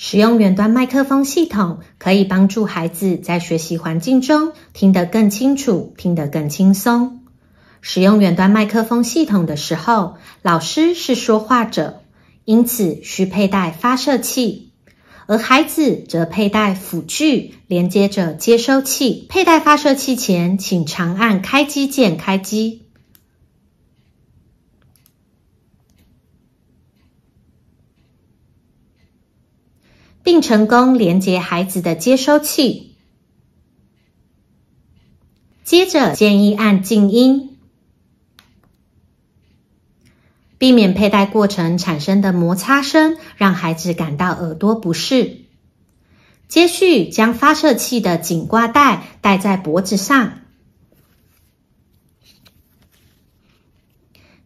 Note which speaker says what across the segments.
Speaker 1: 使用远端麦克风系统可以帮助孩子在学习环境中听得更清楚、听得更轻松。使用远端麦克风系统的时候，老师是说话者，因此需佩戴发射器，而孩子则佩戴辅具连接着接收器。佩戴发射器前，请长按开机键开机。并成功连接孩子的接收器，接着建议按静音，避免佩戴过程产生的摩擦声让孩子感到耳朵不适。接续将发射器的颈挂带戴在脖子上，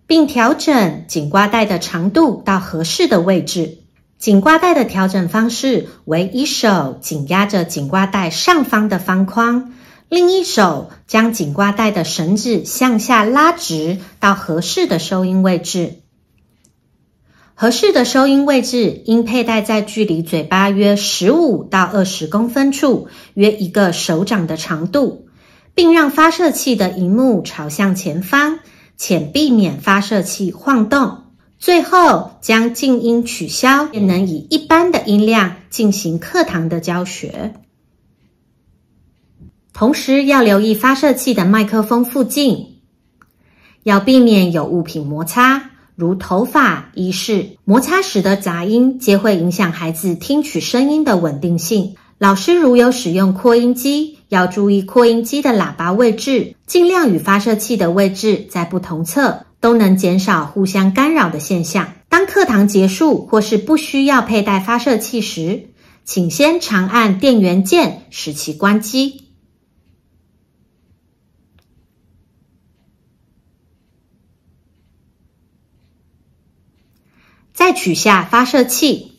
Speaker 1: 并调整颈挂带的长度到合适的位置。紧挂带的调整方式为一手紧压着紧挂带上方的方框，另一手将紧挂带的绳子向下拉直到合适的收音位置。合适的收音位置应佩戴在距离嘴巴约十五到二十公分处，约一个手掌的长度，并让发射器的荧幕朝向前方，且避免发射器晃动。最后将静音取消，便能以一般的音量进行课堂的教学。同时要留意发射器的麦克风附近，要避免有物品摩擦，如头发、衣饰摩擦时的杂音，皆会影响孩子听取声音的稳定性。老师如有使用扩音机，要注意扩音机的喇叭位置，尽量与发射器的位置在不同侧。都能减少互相干扰的现象。当课堂结束或是不需要佩戴发射器时，请先长按电源键使其关机，再取下发射器。